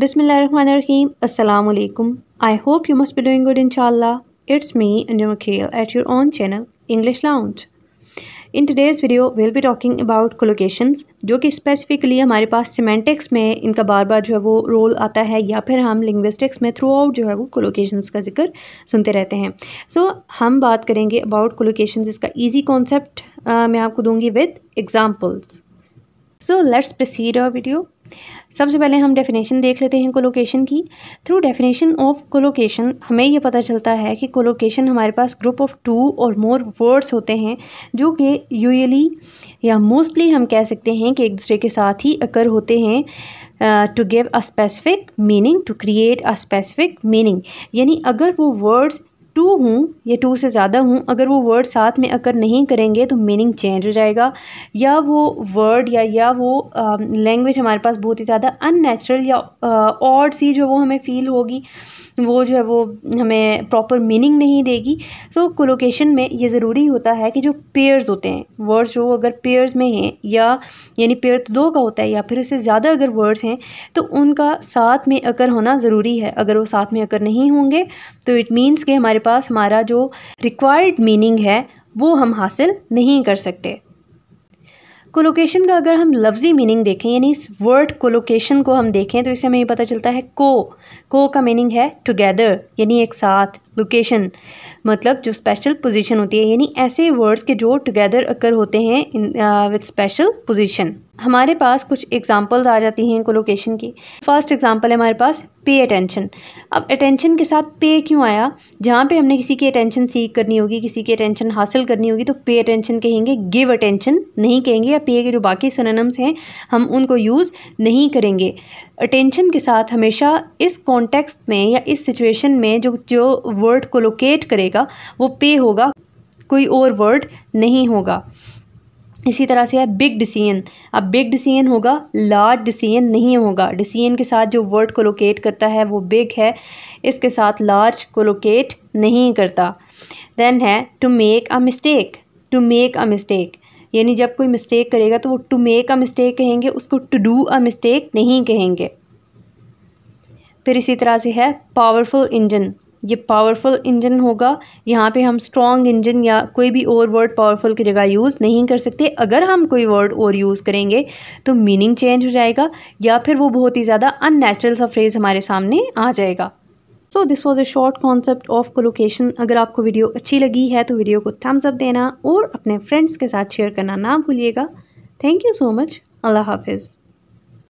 Bismillahirrahmanirrahim. अल्लाम I hope you must be be doing good inshallah. It's me, at your own channel English channel, in today's video will be talking about collocations जो कि specifically हमारे पास semantics में इनका बार बार जो है वो role आता है या फिर हम लिंग्विस्टिक्स में थ्रू आउट जो है वो कोलोकेशंस का जिक्र सुनते रहते हैं सो so, हम बात करेंगे अबाउट कोलोकेशंस इसका ईजी कॉन्सेप्ट मैं आपको दूंगी with examples so let's proceed uh video सबसे पहले हम डेफिनेशन देख लेते हैं कोलोकेशन की थ्रू डेफिनेशन ऑफ कोलोकेशन हमें यह पता चलता है कि कोलोकेशन हमारे पास ग्रुप ऑफ टू और मोर वर्ड्स होते हैं जो कि यूली या मोस्टली हम कह सकते हैं कि एक दूसरे के साथ ही अकर होते हैं to give a specific meaning to create a specific meaning यानी अगर वो वर्ड्स टू हूँ या टू से ज़्यादा हूँ अगर वो वर्ड साथ में अकर नहीं करेंगे तो मीनिंग चेंज हो जाएगा या वो वर्ड या या वो लैंग्वेज हमारे पास बहुत ही ज़्यादा अननेचुरल या ऑड सी जो वो हमें फ़ील होगी वो जो है वो हमें प्रॉपर मीनिंग नहीं देगी सो so, कोलोकेशन में ये ज़रूरी होता है कि जो पेयर्स होते हैं वर्ड्स जो अगर पेयर्स में हैं या यानी पेयर तो दो का होता है या फिर उससे ज़्यादा अगर वर्ड्स हैं तो उनका साथ में अकर होना ज़रूरी है अगर वो साथ में अकर नहीं होंगे तो इट मीन्स कि हमारे पास हमारा जो रिक्वायर्ड मीनिंग है वो हम हासिल नहीं कर सकते कोलोकेशन का अगर हम लफ्ज़ी मीनिंग देखें यानी इस वर्ड कोलोकेशन को हम देखें तो इससे हमें ये पता चलता है को को का मीनिंग है टुगेदर यानी एक साथ लोकेशन मतलब जो स्पेशल पोजीशन होती है यानी ऐसे वर्ड्स के जो टुगेदर अकर होते हैं विद स्पेशल पोजीशन हमारे पास कुछ एग्जांपल्स आ जाती हैं कोलोकेशन की फर्स्ट एग्जांपल है हमारे पास पे अटेंशन अब अटेंशन के साथ पे क्यों आया जहाँ पे हमने किसी की अटेंशन सीख करनी होगी किसी की अटेंशन हासिल करनी होगी तो पे अटेंशन कहेंगे गिव अटेंशन नहीं कहेंगे या पे के जो बाकी सोनम्स हैं हम उनको यूज़ नहीं करेंगे अटेंशन के साथ हमेशा इस कॉन्टेक्स्ट में या इस सिचुएशन में जो जो वर्ड को लोकेट करेगा वो पे होगा कोई और वर्ड नहीं होगा इसी तरह से है बिग डिसीजन अब बिग डिसीजन होगा लार्ज डिसीजन नहीं होगा डिसीजन के साथ जो वर्ड को लोकेट करता है वो बिग है इसके साथ लार्ज को लोकेट नहीं करता देन है to make a mistake to make a mistake यानी जब कोई मिस्टेक करेगा तो वो टू मेक अ मिस्टेक कहेंगे उसको टू डू अ मिस्टेक नहीं कहेंगे फिर इसी तरह से है पावरफुल इंजन ये पावरफुल इंजन होगा यहाँ पे हम स्ट्रॉन्ग इंजन या कोई भी और वर्ड पावरफुल की जगह यूज़ नहीं कर सकते अगर हम कोई वर्ड और यूज़ करेंगे तो मीनिंग चेंज हो जाएगा या फिर वो बहुत ही ज़्यादा अननेचुरल सा फ्रेज़ हमारे सामने आ जाएगा so this was a short concept of collocation अगर आपको वीडियो अच्छी लगी है तो वीडियो को थम्स अप देना और अपने फ्रेंड्स के साथ शेयर करना ना भूलिएगा थैंक यू सो मच अल्लाह हाफिज़